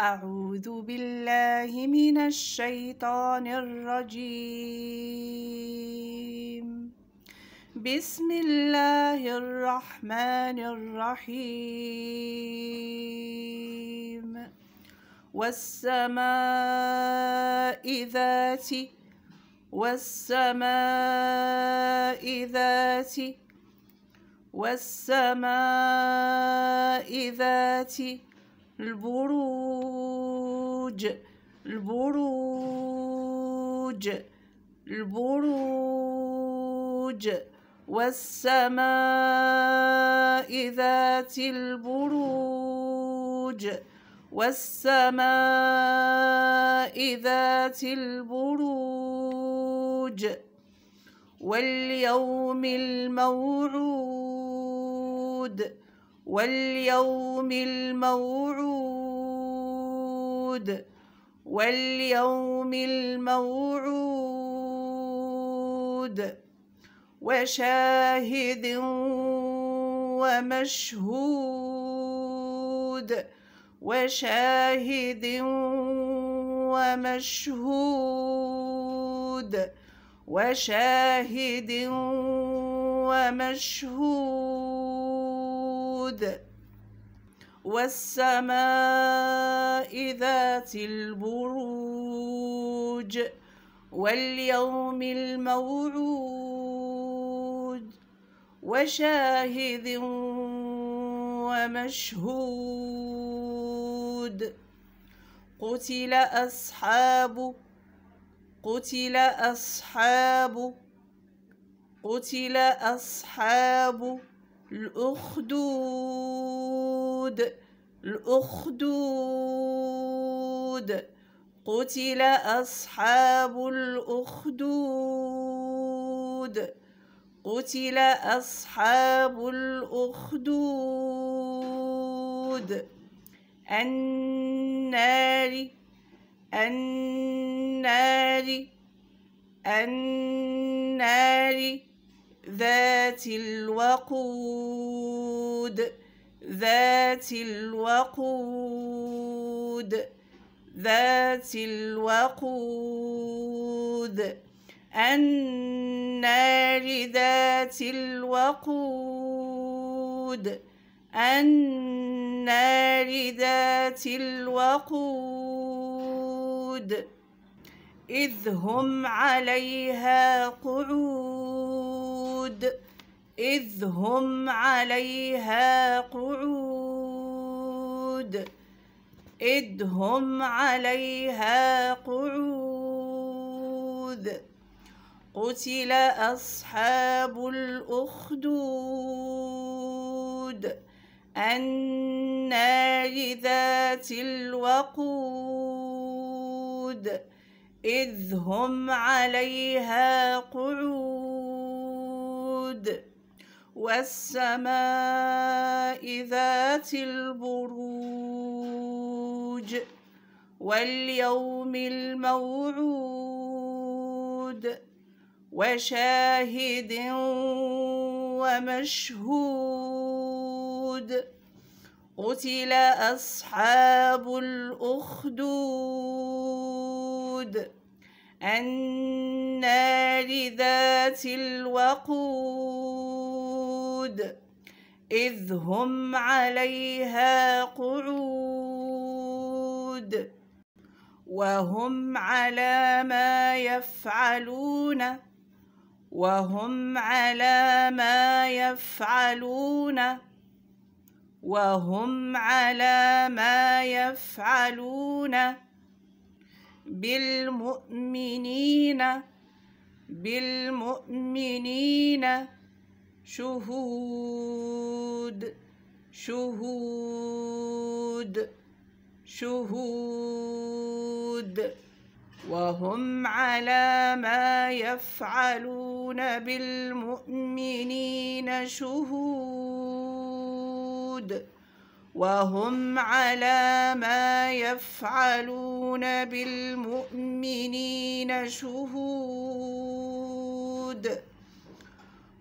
أعوذ بالله من الشيطان الرجيم بسم الله الرحمن الرحيم والسماء ذات والسماء ذات والسماء ذات البروج البروج البروج والسماء ذات البروج والسماء ذات البروج واليوم الموعود واليوم الموعود واليوم الموعود وشاهد ومشهود وشاهد ومشهود وشاهد ومشهود الوقود والسماء ذات البروج واليوم الموعود وشاهد ومشهود قتل أصحاب قتل أصحاب قتل أصحاب الأخدود الأخدود قتل أصحاب الأخدود قتل أصحاب الأخدود النار النار النار ذات الوقود ذات الوقود ذات الوقود النار ذات الوقود النار ذات الوقود إذ هم عليها قعود إذ هم عليها قعود إذ هم عليها قعود قتل أصحاب الأخدود النار ذات الوقود إذ هم عليها قعود والسماء ذات البروج واليوم الموعود وشاهد ومشهود قتل أصحاب الأخدود النار ذات الوقود قعود إذ هم عليها قعود وهم على ما يفعلون وهم على ما يفعلون وهم على ما يفعلون بالمؤمنين بالمؤمنين شهود شهود شهود وهم على ما يفعلون بالمؤمنين شهود وهم على ما يفعلون بالمؤمنين شهود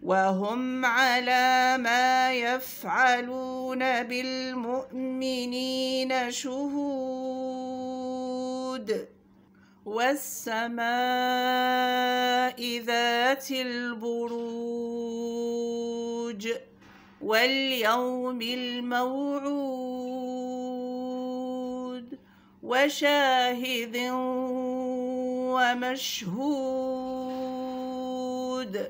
وهم على ما يفعلون بالمؤمنين شهود والسماء ذات البروج واليوم الموعود وشاهد ومشهود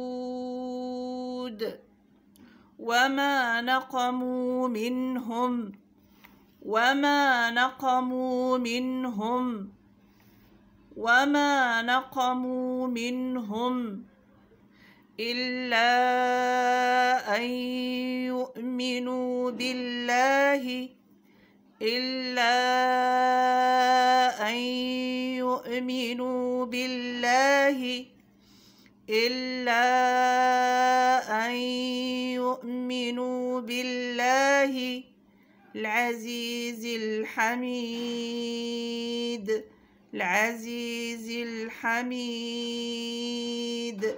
وما نقموا منهم وما نقموا منهم وما نقموا منهم إلا أن يؤمنوا بالله إلا أن يؤمنوا بالله إلا أن يؤمنوا بالله العزيز الحميد العزيز الحميد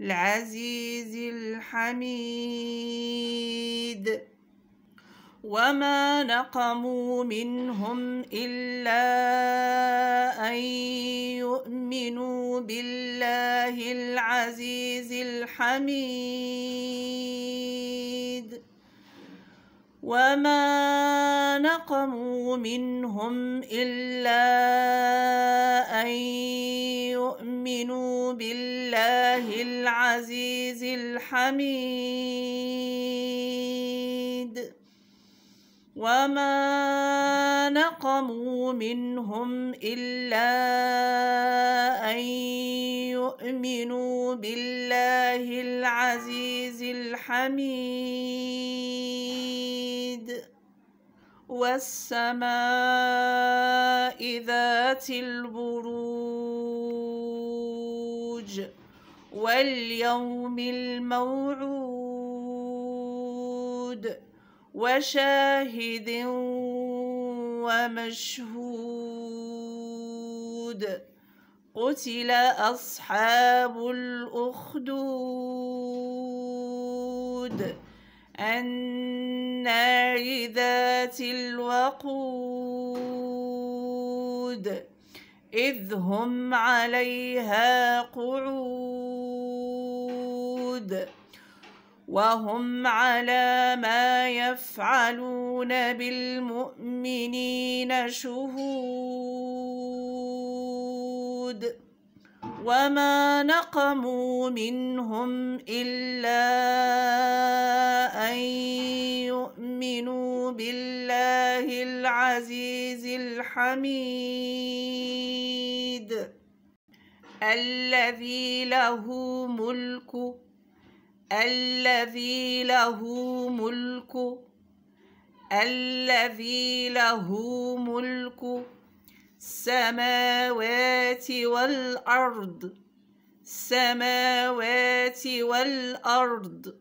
العزيز الحميد وما نقموا منهم إلا أن يؤمنوا بالله العزيز الحميد وما نقموا منهم إلا أن يؤمنوا بالله العزيز الحميد وما نقموا منهم إلا أن يؤمنوا بالله العزيز الحميد والسماء ذات البروج واليوم الموعود وشاهد ومشهود قتل أصحاب الأخدود النار ذات الوقود إذ هم عليها قعود وهم على ما يفعلون بالمؤمنين شهود وما نقموا منهم إلا أن يؤمنوا بالله العزيز الحميد الذي له ملك الذي له ملك الذي له ملك السماوات والأرض السماوات والأرض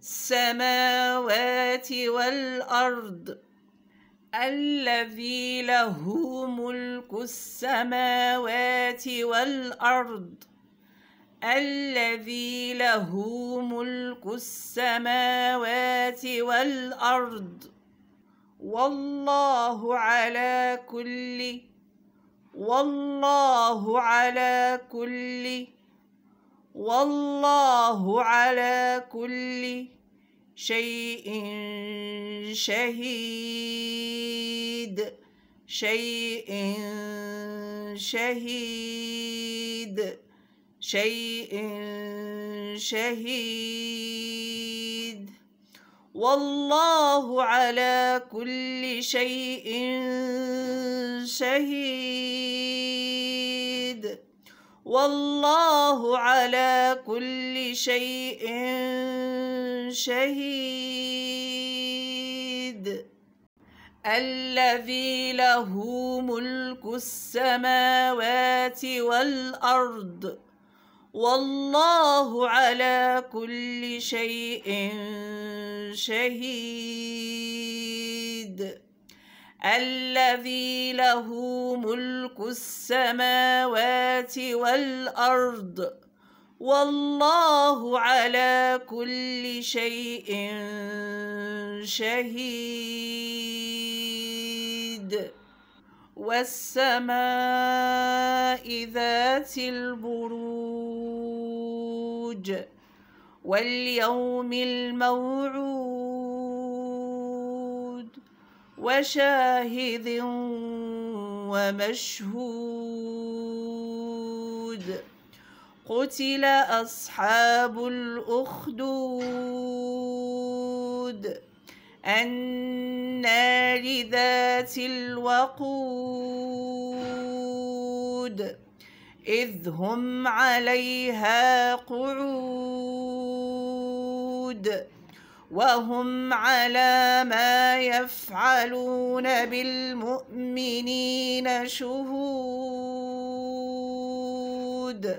السماوات والأرض الذي له ملك السماوات والأرض الذي له ملك السماوات والأرض والله على كل والله على كل والله على كل شيء شهيد شيء شهيد شيء شهيد والله على كل شيء شهيد والله على كل شيء شهيد الذي له ملك السماوات والأرض والله على كل شيء شهيد الذي له ملك السماوات والارض والله على كل شيء شهيد والسماء ذات البروج واليوم الموعود وشاهد ومشهود قتل أصحاب الأخدود النار ذات الوقود إذ هم عليها قعود وهم على ما يفعلون بالمؤمنين شهود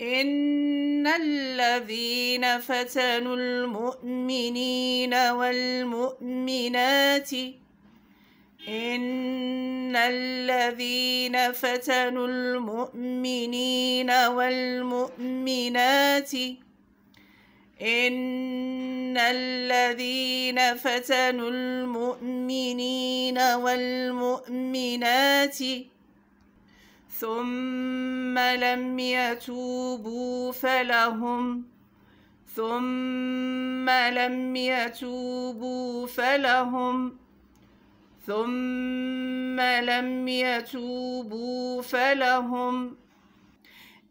إن الذين فتنوا المؤمنين والمؤمنات إن الذين فتنوا المؤمنين والمؤمنات إن الذين فتنوا المؤمنين والمؤمنات ثم لم يتوبوا فلهم ثم لم يتوبوا فلهم ثم لم يتوبوا فلهم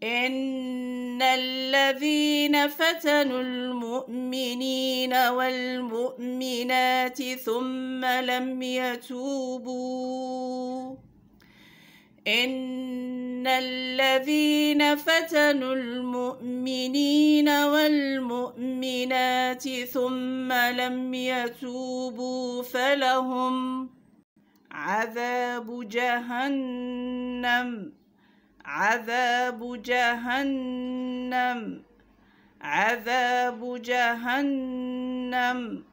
إن الذين فتنوا المؤمنين والمؤمنات ثم لم يتوبوا إن إن الذين فتنوا المؤمنين والمؤمنات ثم لم يتوبوا فلهم عذاب جهنم عذاب جهنم عذاب جهنم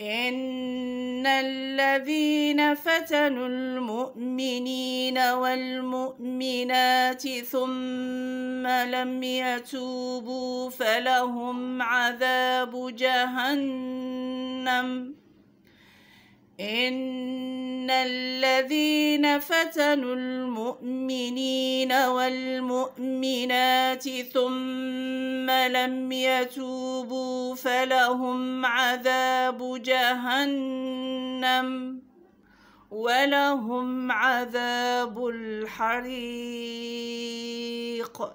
إن الذين فتنوا المؤمنين والمؤمنات ثم لم يتوبوا فلهم عذاب جهنم إن الذين فتنوا المؤمنين والمؤمنات ثم لم يتوبوا فلهم عذاب جهنم ولهم عذاب الحريق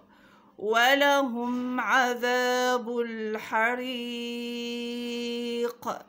ولهم عذاب الحريق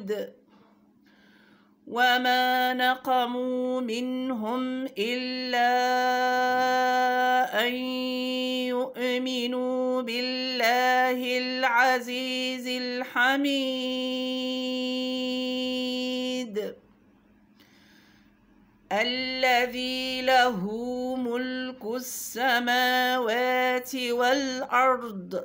الود وما نقموا منهم إلا أن يؤمنوا بالله العزيز الحميد الذي له ملك السماوات والأرض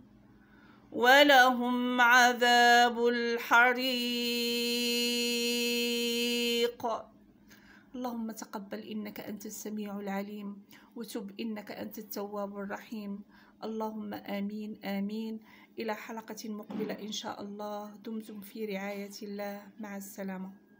ولهم عذاب الحريق اللهم تقبل إنك أنت السميع العليم وتب إنك أنت التواب الرحيم اللهم آمين آمين إلى حلقة مقبلة إن شاء الله دمتم في رعاية الله مع السلامة